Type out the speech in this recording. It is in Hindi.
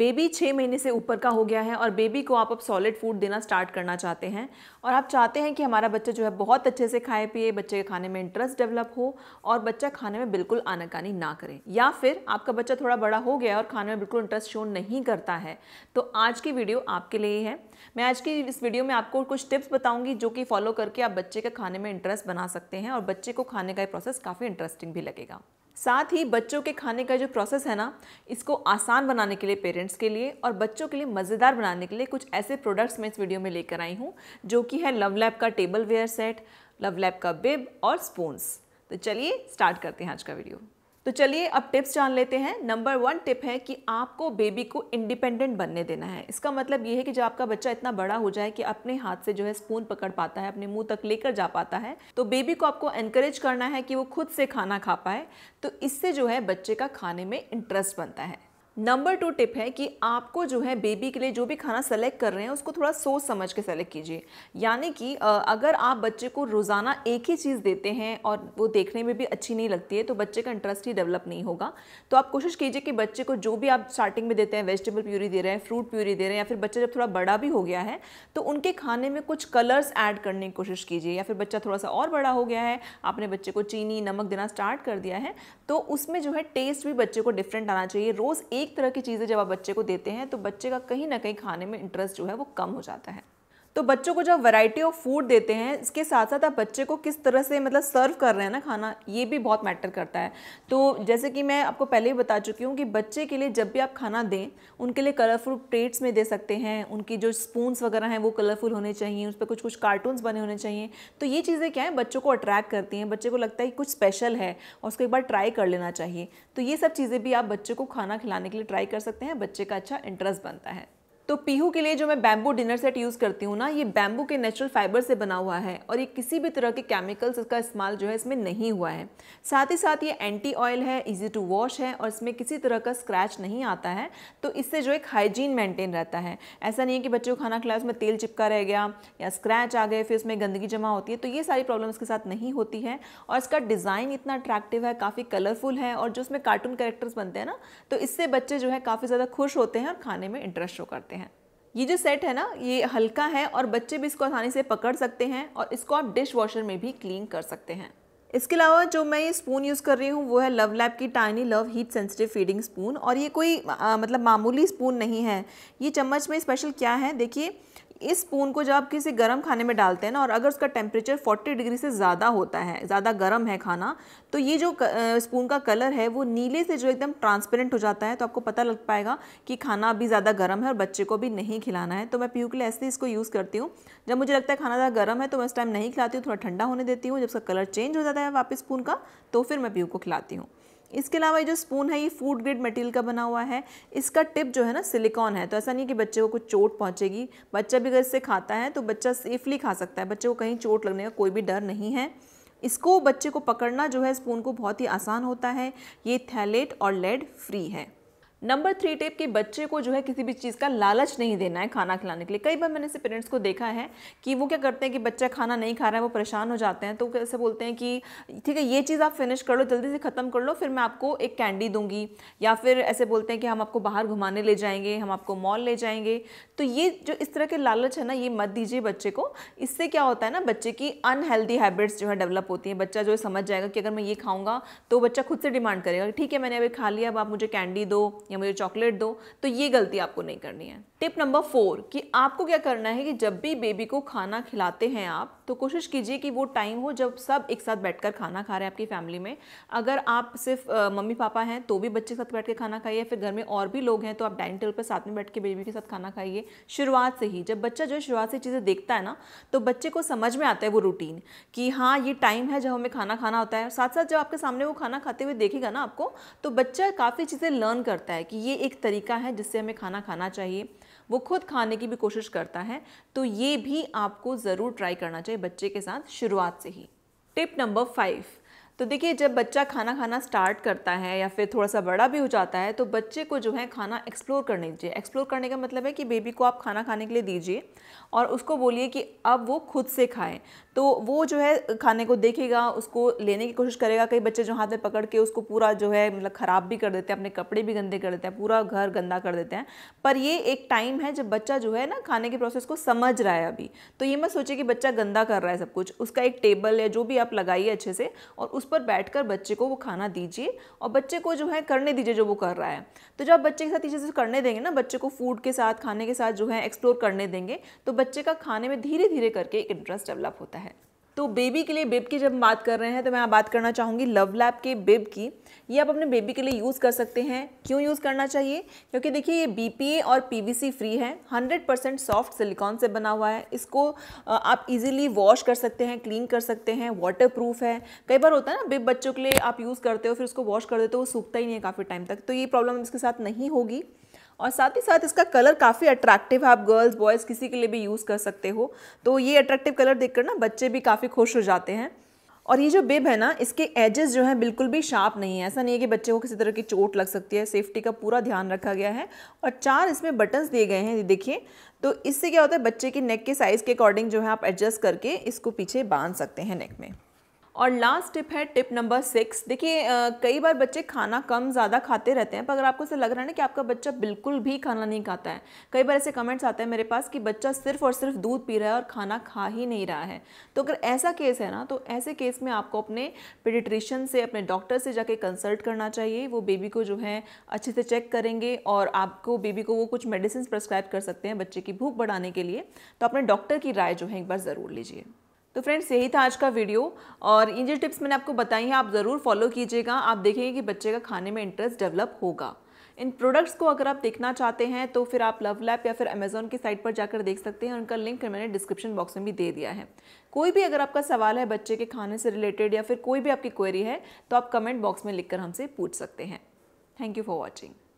बेबी छः महीने से ऊपर का हो गया है और बेबी को आप अब सॉलिड फूड देना स्टार्ट करना चाहते हैं और आप चाहते हैं कि हमारा बच्चा जो है बहुत अच्छे से खाए पिए बच्चे के खाने में इंटरेस्ट डेवलप हो और बच्चा खाने में बिल्कुल आनाकानी ना करे या फिर आपका बच्चा थोड़ा बड़ा हो गया और खाने में बिल्कुल इंटरेस्ट शो नहीं करता है तो आज की वीडियो आपके लिए है मैं आज की इस वीडियो में आपको कुछ टिप्स बताऊंगी जो कि फॉलो करके आप बच्चे के खाने में इंटरेस्ट बना सकते हैं और बच्चे को खाने का प्रोसेस काफ़ी इंटरेस्टिंग भी लगेगा साथ ही बच्चों के खाने का जो प्रोसेस है ना इसको आसान बनाने के लिए पेरेंट्स के लिए और बच्चों के लिए मज़ेदार बनाने के लिए कुछ ऐसे प्रोडक्ट्स मैं इस वीडियो में लेकर आई हूँ जो कि है लव लैब का table ware set love lab का बिब और स्पून्स तो चलिए स्टार्ट करते हैं आज का वीडियो तो चलिए अब टिप्स जान लेते हैं नंबर वन टिप है कि आपको बेबी को इंडिपेंडेंट बनने देना है इसका मतलब ये है कि जब आपका बच्चा इतना बड़ा हो जाए कि अपने हाथ से जो है स्पून पकड़ पाता है अपने मुंह तक लेकर जा पाता है तो बेबी को आपको एनकरेज करना है कि वो खुद से खाना खा पाए तो इससे जो है बच्चे का खाने में इंटरेस्ट बनता है नंबर टू टिप है कि आपको जो है बेबी के लिए जो भी खाना सेलेक्ट कर रहे हैं उसको थोड़ा सोच समझ के सेलेक्ट कीजिए यानी कि अगर आप बच्चे को रोज़ाना एक ही चीज़ देते हैं और वो देखने में भी अच्छी नहीं लगती है तो बच्चे का इंटरेस्ट ही डेवलप नहीं होगा तो आप कोशिश कीजिए कि बच्चे को जो भी आप स्टार्टिंग में देते हैं वेजिटेबल प्यूरी दे रहे हैं फ्रूट प्यूरी दे रहे हैं या फिर बच्चा जब थोड़ा बड़ा भी हो गया है तो उनके खाने में कुछ कलर्स ऐड करने की कोशिश कीजिए या फिर बच्चा थोड़ा सा और बड़ा हो गया है आपने बच्चे को चीनी नमक देना स्टार्ट कर दिया है तो उसमें जो है टेस्ट भी बच्चे को डिफरेंट आना चाहिए रोज़ एक एक तरह की चीज़ें जब आप बच्चे को देते हैं तो बच्चे का कहीं ना कहीं खाने में इंटरेस्ट जो है वो कम हो जाता है तो बच्चों को जब वैरायटी ऑफ फूड देते हैं इसके साथ साथ आप बच्चे को किस तरह से मतलब सर्व कर रहे हैं ना खाना ये भी बहुत मैटर करता है तो जैसे कि मैं आपको पहले ही बता चुकी हूँ कि बच्चे के लिए जब भी आप खाना दें उनके लिए कलरफुल प्लेट्स में दे सकते हैं उनकी जो स्पून्स वगैरह हैं वो कलरफुल होने चाहिए उस पर कुछ कुछ कार्टून्स बने होने चाहिए तो ये चीज़ें क्या है बच्चों को अट्रैक्ट करती हैं बच्चे को लगता है कि कुछ स्पेशल है और उसको एक बार ट्राई कर लेना चाहिए तो ये सब चीज़ें भी आप बच्चे को खाना खिलाने के लिए ट्राई कर सकते हैं बच्चे का अच्छा इंटरेस्ट बनता है तो पीहू के लिए जो मैं बैम्बू डिनर सेट यूज़ करती हूँ ना ये बैम्बू के नेचुरल फाइबर से बना हुआ है और ये किसी भी तरह के केमिकल्स इसका इस्तेमाल जो है इसमें नहीं हुआ है साथ ही साथ ये एंटी ऑयल है इजी टू वॉश है और इसमें किसी तरह का स्क्रैच नहीं आता है तो इससे जो एक हाइजीन मेंटेन रहता है ऐसा नहीं है कि बच्चों को खाना खिलाया उसमें तेल चिपका रह गया या स्क्रैच आ गए फिर उसमें गंदगी जमा होती है तो ये सारी प्रॉब्लम इसके साथ नहीं होती है और इसका डिज़ाइन इतना अट्रैक्टिव है काफ़ी कलरफुल है और जो उसमें कार्टून करेक्टर्स बनते हैं ना तो इससे बच्चे जो है काफ़ी ज़्यादा खुश होते हैं और खाने में इंटरेस्ट शो करते हैं ये जो सेट है ना ये हल्का है और बच्चे भी इसको आसानी से पकड़ सकते हैं और इसको आप डिश वॉशर में भी क्लीन कर सकते हैं इसके अलावा जो मैं ये स्पून यूज़ कर रही हूँ वो है लव लैब की tiny love heat sensitive feeding spoon और ये कोई आ, मतलब मामूली स्पून नहीं है ये चम्मच में स्पेशल क्या है देखिए इस स्पून को जब आप किसी गर्म खाने में डालते हैं ना और अगर उसका टेम्परेचर 40 डिग्री से ज़्यादा होता है ज़्यादा गर्म है खाना तो ये जो स्पून का कलर है वो नीले से जो एकदम ट्रांसपेरेंट हो जाता है तो आपको पता लग पाएगा कि खाना अभी ज़्यादा गर्म है और बच्चे को भी नहीं खिलाना है तो मैं पीयू के लिए ऐसे इसको यूज़ करती हूँ जब मुझे लगता है खाना ज़्यादा गर्म है तो मैं उस टाइम नहीं खिलाती हूँ थोड़ा ठंडा होने देती हूँ जब उसका कलर चेंज हो जाता है वापस स्पून का तो फिर मैं पीयू को खिलाती हूँ इसके अलावा ये जो स्पून है ये फूड ग्रेड मटेरियल का बना हुआ है इसका टिप जो है ना सिलिकॉन है तो ऐसा नहीं कि बच्चे को कुछ चोट पहुंचेगी बच्चा भी अगर इससे खाता है तो बच्चा सेफली खा सकता है बच्चे को कहीं चोट लगने का कोई भी डर नहीं है इसको बच्चे को पकड़ना जो है स्पून को बहुत ही आसान होता है ये थैलेट और लेड फ्री है नंबर थ्री टेप के बच्चे को जो है किसी भी चीज़ का लालच नहीं देना है खाना खिलाने के लिए कई बार मैंने इसे पेरेंट्स को देखा है कि वो क्या करते हैं कि बच्चा खाना नहीं खा रहा है वो परेशान हो जाते हैं तो कैसे बोलते हैं कि ठीक है ये चीज़ आप फिनिश कर लो जल्दी से ख़त्म कर लो फिर मैं आपको एक कैंडी दूंगी या फिर ऐसे बोलते हैं कि हम आपको बाहर घुमाने ले जाएंगे हम आपको मॉल ले जाएंगे तो ये जो इस तरह के लालच है ना ये मत दीजिए बच्चे को इससे क्या होता है ना बच्चे की अनहेल्दी हैबिट्स जो है डेवलप होती हैं बच्चा जो है समझ जाएगा कि अगर मैं ये खाऊंगा तो बच्चा खुद से डिमांड करेगा ठीक है मैंने अभी खा लिया अब आप मुझे कैंडी दो या मुझे चॉकलेट दो तो ये गलती आपको नहीं करनी है टिप नंबर फोर कि आपको क्या करना है कि जब भी बेबी को खाना खिलाते हैं आप तो कोशिश कीजिए कि वो टाइम हो जब सब एक साथ बैठकर खाना खा रहे हैं आपकी फैमिली में अगर आप सिर्फ मम्मी पापा हैं तो भी बच्चे के साथ बैठ कर खाना खाइए फिर घर में और भी लोग हैं तो आप डाइनिंग टेबल पर साथ में बैठ के बेबी के साथ खाना खाइए शुरुआत से ही जब बच्चा जो है शुरुआत से चीज़ें देखता है ना तो बच्चे को समझ में आता है वो रूटीन कि हाँ ये टाइम है जब हमें खाना खाना होता है साथ साथ जब आपके सामने वो खाना खाते हुए देखेगा ना आपको तो बच्चा काफ़ी चीज़ें लर्न करता है कि ये एक तरीका है जिससे हमें खाना खाना चाहिए वो खुद खाने की भी कोशिश करता है तो ये भी आपको ज़रूर ट्राई करना चाहिए बच्चे के साथ शुरुआत से ही टिप नंबर फाइव तो देखिए जब बच्चा खाना खाना स्टार्ट करता है या फिर थोड़ा सा बड़ा भी हो जाता है तो बच्चे को जो है खाना एक्सप्लोर करने दीजिए एक्सप्लोर करने का मतलब है कि बेबी को आप खाना खाने के लिए दीजिए और उसको बोलिए कि अब वो खुद से खाए तो वो जो है खाने को देखेगा उसको लेने की कोशिश करेगा कई बच्चे जो हाथ में पकड़ के उसको पूरा जो है मतलब ख़राब भी कर देते हैं अपने कपड़े भी गंदे कर देते हैं पूरा घर गंदा कर देते हैं पर ये एक टाइम है जब बच्चा जो है ना खाने के प्रोसेस को समझ रहा है अभी तो ये मत सोचिए कि बच्चा गंदा कर रहा है सब कुछ उसका एक टेबल या जो भी आप लगाइए अच्छे से और उस पर बैठकर बच्चे को वो खाना दीजिए और बच्चे को जो है करने दीजिए जो वो कर रहा है तो जब आप बच्चे के साथ ये चीज़ें करने देंगे ना बच्चे को फूड के साथ खाने के साथ जो है एक्सप्लोर करने देंगे तो बच्चे का खाने में धीरे धीरे करके एक इंटरेस्ट डेवलप होता है तो बेबी के लिए बिब की जब बात कर रहे हैं तो मैं बात करना चाहूँगी लव लैब के बिब की ये आप अपने बेबी के लिए यूज़ कर सकते हैं क्यों यूज़ करना चाहिए क्योंकि देखिए ये बी और पी फ्री है 100% सॉफ्ट सिलिकॉन से बना हुआ है इसको आप इजीली वॉश कर सकते हैं क्लीन कर सकते हैं वाटर प्रूफ है कई बार होता है ना बेब बच्चों के लिए आप यूज़ करते हो फिर उसको वॉश कर देते हो वो सूखता ही नहीं है काफ़ी टाइम तक तो ये प्रॉब्लम इसके साथ नहीं होगी और साथ ही साथ इसका कलर काफ़ी अट्रैक्टिव है आप गर्ल्स बॉयज़ किसी के लिए भी यूज़ कर सकते हो तो ये अट्रैक्टिव कलर देखकर ना बच्चे भी काफ़ी खुश हो जाते हैं और ये जो बेब है ना इसके एजेस जो है बिल्कुल भी शार्प नहीं है ऐसा नहीं है कि बच्चे को किसी तरह की चोट लग सकती है सेफ्टी का पूरा ध्यान रखा गया है और चार इसमें बटन्स दिए गए हैं देखिए तो इससे क्या होता है बच्चे की नेक के साइज़ के अकॉर्डिंग जो है आप एडजस्ट करके इसको पीछे बांध सकते हैं नेक में और लास्ट टिप है टिप नंबर सिक्स देखिए कई बार बच्चे खाना कम ज़्यादा खाते रहते हैं पर अगर आपको ऐसा लग रहा है ना कि आपका बच्चा बिल्कुल भी खाना नहीं खाता है कई बार ऐसे कमेंट्स आते हैं मेरे पास कि बच्चा सिर्फ और सिर्फ दूध पी रहा है और खाना खा ही नहीं रहा है तो अगर ऐसा केस है ना तो ऐसे केस में आपको अपने पेडिट्रिशन से अपने डॉक्टर से जाके कंसल्ट करना चाहिए वो बेबी को जो है अच्छे से चेक करेंगे और आपको बेबी को वो कुछ मेडिसिन प्रेस्क्राइब कर सकते हैं बच्चे की भूख बढ़ाने के लिए तो अपने डॉक्टर की राय जो है एक बार ज़रूर लीजिए तो फ्रेंड्स यही था आज का वीडियो और इन जो टिप्स मैंने आपको बताई हैं आप ज़रूर फॉलो कीजिएगा आप देखेंगे कि बच्चे का खाने में इंटरेस्ट डेवलप होगा इन प्रोडक्ट्स को अगर आप देखना चाहते हैं तो फिर आप लव लैप या फिर अमेजोन की साइट पर जाकर देख सकते हैं उनका लिंक मैंने डिस्क्रिप्शन बॉक्स में भी दे दिया है कोई भी अगर आपका सवाल है बच्चे के खाने से रिलेटेड या फिर कोई भी आपकी क्वेरी है तो आप कमेंट बॉक्स में लिखकर हमसे पूछ सकते हैं थैंक यू फॉर वॉचिंग